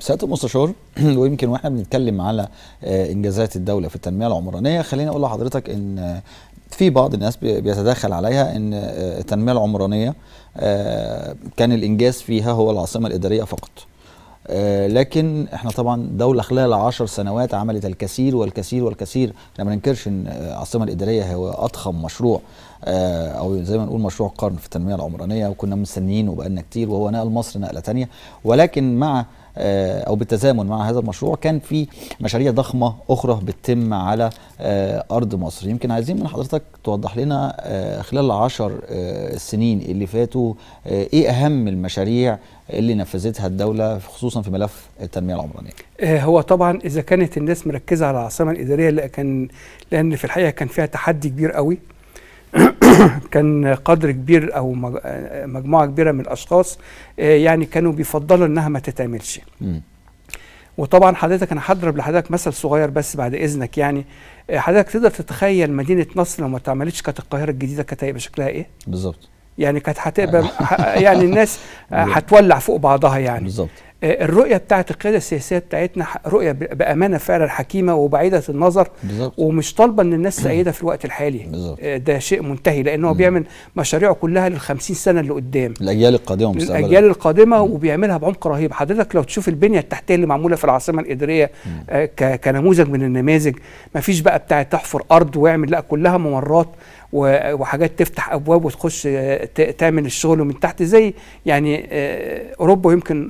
سياده المستشار ويمكن واحنا بنتكلم على آه، انجازات الدوله في التنميه العمرانيه خليني اقول لحضرتك ان آه، في بعض الناس بيتدخل عليها ان آه، التنميه العمرانيه كان الانجاز فيها هو العاصمه الاداريه فقط لكن احنا طبعا دوله خلال عشر سنوات عملت الكثير والكثير والكثير احنا ما ننكرش ان العاصمه الاداريه هو اضخم مشروع او زي ما نقول مشروع قرن في التنميه العمرانيه وكنا مستنيينه بقالنا كتير وهو نقل مصر نقله تانية ولكن مع آه، او بالتزامن مع هذا المشروع كان في مشاريع ضخمه اخرى بتتم على آه، ارض مصر يمكن عايزين من حضرتك توضح لنا آه، خلال العشر السنين اللي فاتوا ايه اهم المشاريع اللي نفذتها الدولة خصوصا في ملف التنمية العمرانية هو طبعا إذا كانت الناس مركزة على العاصمة الإدارية لا كان لأن في الحقيقة كان فيها تحدي كبير قوي كان قدر كبير او مجموعه كبيره من الاشخاص آه، يعني كانوا بيفضلوا انها ما تتعملش وطبعا حضرتك انا هضرب لحضرتك مثل صغير بس بعد اذنك يعني آه، حضرتك تقدر تتخيل مدينه نصر لو ما اتعملتش كانت القاهره الجديده كانت هيبقى شكلها ايه بالظبط يعني كانت هتبقى يعني الناس آه، هتولع فوق بعضها يعني بالظبط آه، الرؤيه بتاعت القياده السياسيه بتاعتنا رؤيه بامانه فعلا حكيمه وبعيده النظر بالزبط. ومش طالبه ان الناس سعيده في الوقت الحالي بالزبط. آه، ده شيء منتهي لانه هو بيعمل مشاريعه كلها لل 50 سنه اللي قدام الاجيال القادمه ومستقبلا الاجيال القادمه وبيعملها بعمق رهيب حضرتك لو تشوف البنيه التحتيه اللي معموله في العاصمه الاداريه آه كنموذج من النماذج ما فيش بقى بتاع تحفر ارض ويعمل لا كلها ممرات وحاجات تفتح ابواب وتخش آه، تعمل الشغل من تحت زي يعني اوروبا يمكن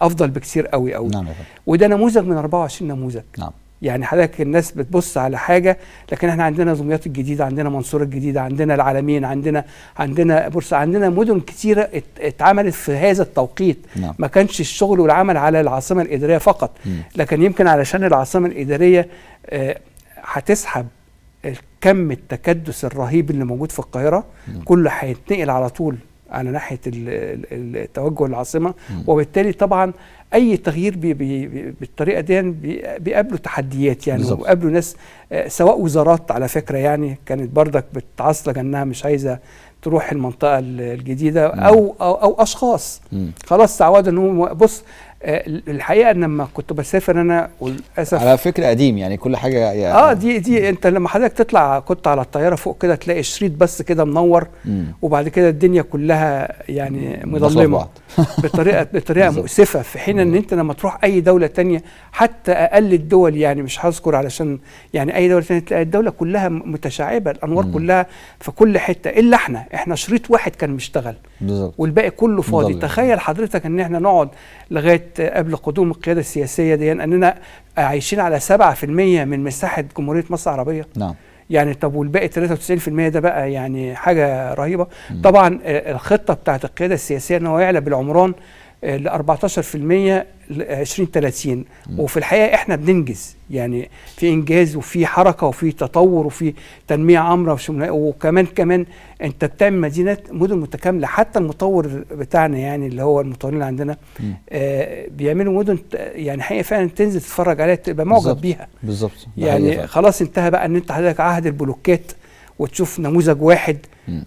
افضل افضل بكثير قوي قوي نعم وده نموذج من 24 نموذج نعم يعني حضرتك الناس بتبص على حاجه لكن احنا عندنا زميات الجديده عندنا منصور الجديده عندنا العالمين عندنا عندنا بورصه عندنا مدن كتيره اتعملت في هذا التوقيت نعم. ما كانش الشغل والعمل على العاصمه الاداريه فقط م. لكن يمكن علشان العاصمه الاداريه آه، هتسحب كم التكدس الرهيب اللي موجود في القاهره كله هيتنقل على طول على ناحيه التوجه العاصمه وبالتالي طبعا اي تغيير بي بي بالطريقه دي بيقابله تحديات يعني بالزبط. ناس آه، سواء وزارات على فكره يعني كانت بردك بتعصلك انها مش عايزه تروح المنطقه الجديده او او, أو اشخاص خلاص تعودوا ان بص آه، الحقيقه ان لما كنت بسافر انا وللاسف على فكره قديم يعني كل حاجه يعني اه دي دي انت لما حضرتك تطلع كنت على الطياره فوق كده تلاقي الشريط بس كده منور مم. وبعد كده الدنيا كلها يعني مظلمه بطريقه بطريقه مؤسفه في حين ان انت لما تروح اي دوله تانية حتى اقل الدول يعني مش هذكر علشان يعني اي دوله تانية تلاقي الدوله كلها متشعبه الانوار مم. كلها في كل حته الا احنا احنا شريط واحد كان مشتغل بالظبط والباقي كله فاضي بالزبط. تخيل حضرتك ان احنا نقعد لغايه قبل قدوم القياده السياسيه دي يعني اننا عايشين على 7% من مساحه جمهوريه مصر العربيه نعم يعني طب والباقي 93% ده بقى يعني حاجه رهيبه مم. طبعا آه، الخطه بتاعت القياده السياسيه ان هو يعلى بالعمران ل 14% ل 2030 وفي الحقيقه احنا بننجز يعني في انجاز وفي حركه وفي تطور وفي تنميه عامره وكمان كمان انت بتعمل مدينه مدن متكامله حتى المطور بتاعنا يعني اللي هو المطورين اللي عندنا آه بيعملوا مدن يعني حقيقه فعلا تنزل تتفرج عليها تبقى معجب بيها بالظبط يعني خلاص انتهى بقى ان انت حضرتك عهد البلوكات وتشوف نموذج واحد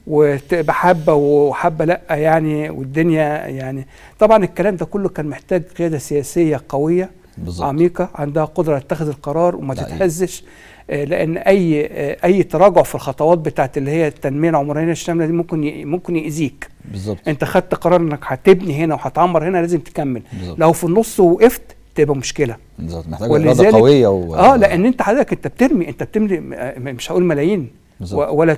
وتبقى حبه وحبه لا يعني والدنيا يعني طبعا الكلام ده كله كان محتاج قياده سياسيه قويه بالزبط. عميقه عندها قدره تتخذ القرار وما تتهزش آه، لان اي آه، اي تراجع في الخطوات بتاعت اللي هي التنميه العمرانيه الشامله دي ممكن ممكن ياذيك بالظبط انت خدت قرار انك هتبني هنا وهتعمر هنا لازم تكمل بالزبط. لو في النص وقفت تبقى مشكله بالظبط محتاج قويه و... اه لان انت حضرتك انت بترمي انت بتملي آه، مش هقول ملايين ولا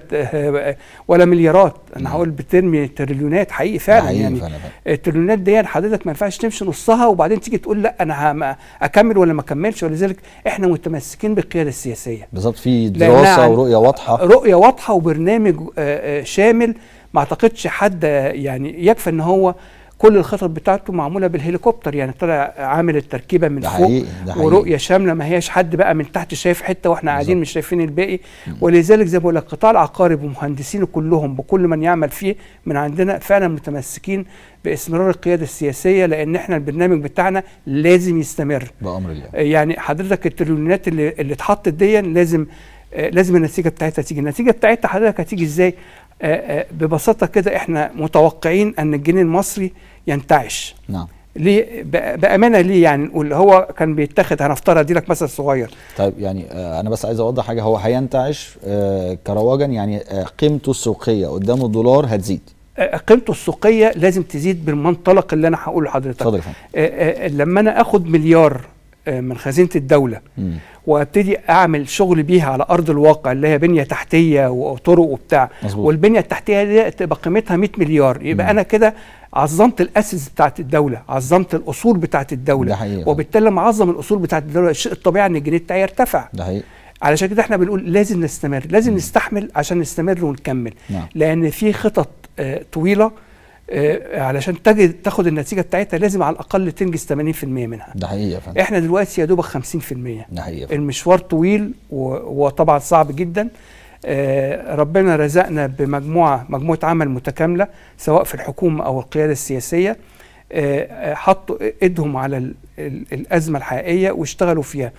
ولا مليارات انا نعم. هقول بترمي تريليونات حقيقي فعلا حقيقي يعني فعلا. التريليونات دي حضرتك ما ينفعش تمشي نصها وبعدين تيجي تقول لا انا اكمل ولا ما اكملش ولذلك احنا متمسكين بالقياده السياسيه بالظبط في دراسه ورؤيه واضحه رؤيه واضحه وبرنامج آه، آه، شامل ما اعتقدش حد آه، يعني يكفي ان هو كل الخطط بتاعته معموله بالهليكوبتر يعني طلع عامل التركيبه من ده فوق حقيقي. ده حقيقي. ورؤيه شامله ما هياش حد بقى من تحت شايف حته واحنا قاعدين مش شايفين الباقي ولذلك زي ما بقول لك قطاع العقارب ومهندسينه كلهم بكل من يعمل فيه من عندنا فعلا متمسكين باستمرار القياده السياسيه لان احنا البرنامج بتاعنا لازم يستمر بامر الله آه، يعني حضرتك التريليونات اللي اللي اتحطت دي لازم آه، لازم النتيجه بتاعتها تيجي النتيجه بتاعتها حضرتك هتيجي ازاي آه، آه، ببساطه كده احنا متوقعين ان الجنيه المصري ينتعش نعم ليه بامانه ليه يعني نقول هو كان بيتاخد هنفترض دي لك مثل صغير طيب يعني آه، انا بس عايز اوضح حاجه هو هينتعش كرواجا يعني قيمته السوقيه قدام الدولار هتزيد قيمته السوقيه لازم تزيد بالمنطلق اللي انا هقوله لحضرتك لما انا اخد مليار آه، من خزينه الدوله وابتدي اعمل شغل بيها على ارض الواقع اللي هي بنيه تحتيه وطرق وبتاع مزبوط. والبنيه التحتيه دي تبقى قيمتها 100 مليار يبقى مم. انا كده عظمت الاسس بتاعت الدوله عظمت الاصول بتاعت الدوله ده وبالتالي لما اعظم الاصول بتاعت الدوله الشيء الطبيعي ان الجنيه بتاعي يرتفع ده حقيقة. علشان كده احنا بنقول لازم نستمر لازم مم. نستحمل عشان نستمر ونكمل نعم. لان في خطط آه، طويله آه، علشان تجد تاخد النتيجه بتاعتها لازم على الاقل تنجز 80% منها ده حقيقي يا فندم احنا دلوقتي يا دوبك 50% ده حقيقي المشوار طويل وطبعا صعب جدا آه، ربنا رزقنا بمجموعه مجموعه عمل متكامله سواء في الحكومه او القياده السياسيه آه، حطوا ايدهم على الازمه الحقيقيه واشتغلوا فيها